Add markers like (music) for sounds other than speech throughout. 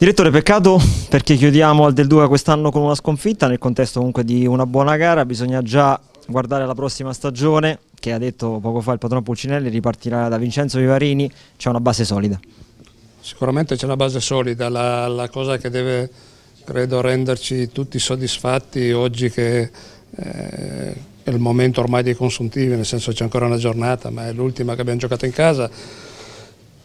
Direttore, peccato perché chiudiamo al del Duca quest'anno con una sconfitta, nel contesto comunque di una buona gara, bisogna già guardare la prossima stagione, che ha detto poco fa il patrono Pulcinelli, ripartirà da Vincenzo Vivarini, c'è una base solida. Sicuramente c'è una base solida, la, la, cosa che deve credo renderci tutti soddisfatti oggi che eh, è il momento ormai dei consuntivi, nel senso c'è ancora una giornata, ma è l'ultima che abbiamo giocato in casa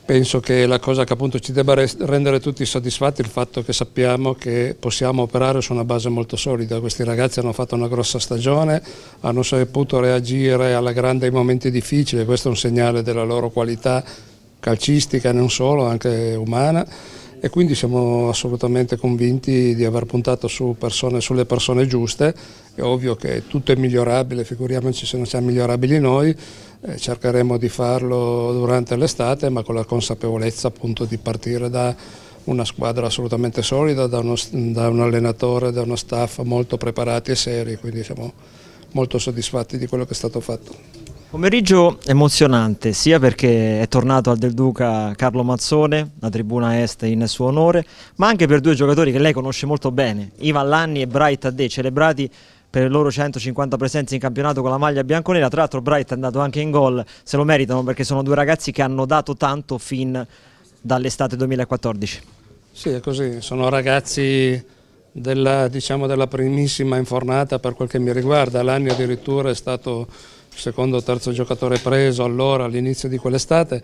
penso che la cosa che appunto ci debba rendere tutti soddisfatti è il fatto che sappiamo che possiamo operare su una base molto solida. Questi ragazzi hanno fatto una grossa stagione, hanno saputo reagire alla grande ai momenti difficili, questo è un segnale della loro qualità calcistica non solo, anche umana e quindi siamo assolutamente convinti di aver puntato su persone, sulle persone giuste, è ovvio che tutto è migliorabile, figuriamoci se non siamo migliorabili noi, eh, cercheremo di farlo durante l'estate ma con la consapevolezza appunto di partire da una squadra assolutamente solida, da, uno, da un allenatore, da uno staff molto preparati e seri, quindi siamo molto soddisfatti di quello che è stato fatto. Pomeriggio emozionante sia perché è tornato al Del Duca Carlo Mazzone, la tribuna est in suo onore, ma anche per due giocatori che lei conosce molto bene, Ivan Lanni e Bright Taddei, celebrati per le loro 150 presenze in campionato con la maglia bianconera. Tra l'altro Bright è andato anche in gol, se lo meritano perché sono due ragazzi che hanno dato tanto fin dall'estate 2014. Sì, è così, sono ragazzi della, diciamo, della primissima infornata per quel che mi riguarda. L'anno addirittura è stato secondo o terzo giocatore preso allora all'inizio di quell'estate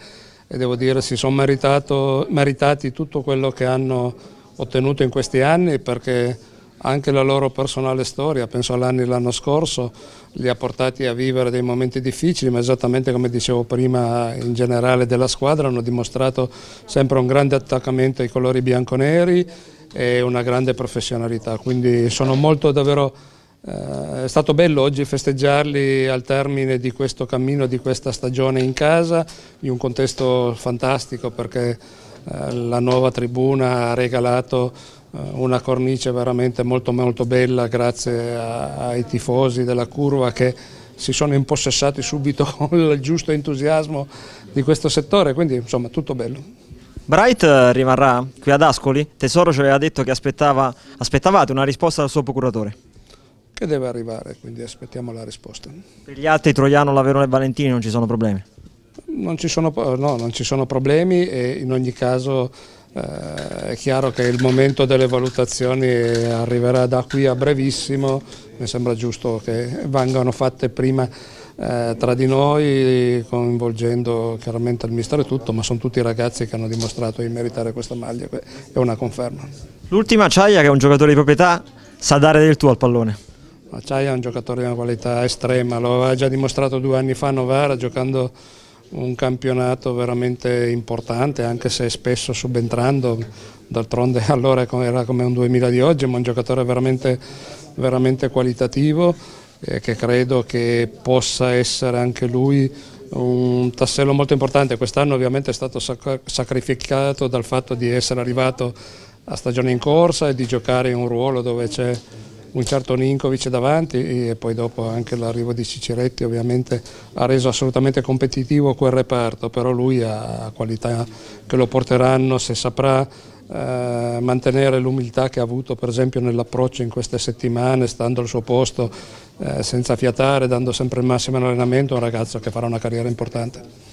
e devo dire si sono meritati tutto quello che hanno ottenuto in questi anni perché anche la loro personale storia, penso all'anni l'anno scorso, li ha portati a vivere dei momenti difficili, ma esattamente come dicevo prima in generale della squadra hanno dimostrato sempre un grande attaccamento ai colori bianconeri e una grande professionalità, quindi sono molto davvero... Eh, è stato bello oggi festeggiarli al termine di questo cammino, di questa stagione in casa, in un contesto fantastico perché eh, la nuova tribuna ha regalato eh, una cornice veramente molto molto bella grazie a, ai tifosi della curva che si sono impossessati subito (laughs) con il giusto entusiasmo di questo settore, quindi insomma tutto bello. Bright eh, rimarrà qui ad Ascoli? Tesoro ci aveva detto che aspettava, aspettavate una risposta dal suo procuratore. Che deve arrivare, quindi aspettiamo la risposta. Per gli altri, Troiano, Laverone e Valentini non ci sono problemi? Non ci sono, no, non ci sono problemi e in ogni caso eh, è chiaro che il momento delle valutazioni arriverà da qui a brevissimo, mi sembra giusto che vengano fatte prima eh, tra di noi, coinvolgendo chiaramente il mister e tutto, ma sono tutti ragazzi che hanno dimostrato di meritare questa maglia, è una conferma. L'ultima Acciaia, che è un giocatore di proprietà, sa dare del tuo al pallone? Acciaia è un giocatore di una qualità estrema, lo aveva già dimostrato due anni fa a Novara giocando un campionato veramente importante anche se spesso subentrando, d'altronde (laughs) allora era come un 2000 di oggi, ma un giocatore veramente, veramente qualitativo e eh, che credo che possa essere anche lui un tassello molto importante, quest'anno ovviamente è stato sac sacrificato dal fatto di essere arrivato a stagione in corsa e di giocare in un ruolo dove c'è un certo Ninkovic davanti e poi dopo anche l'arrivo di Ciciretti ovviamente ha reso assolutamente competitivo quel reparto, però lui ha qualità che lo porteranno se saprà eh, mantenere l'umiltà che ha avuto per esempio nell'approccio in queste settimane, stando al suo posto, eh, senza fiatare, dando sempre il massimo in allenamento, è un ragazzo che farà una carriera importante.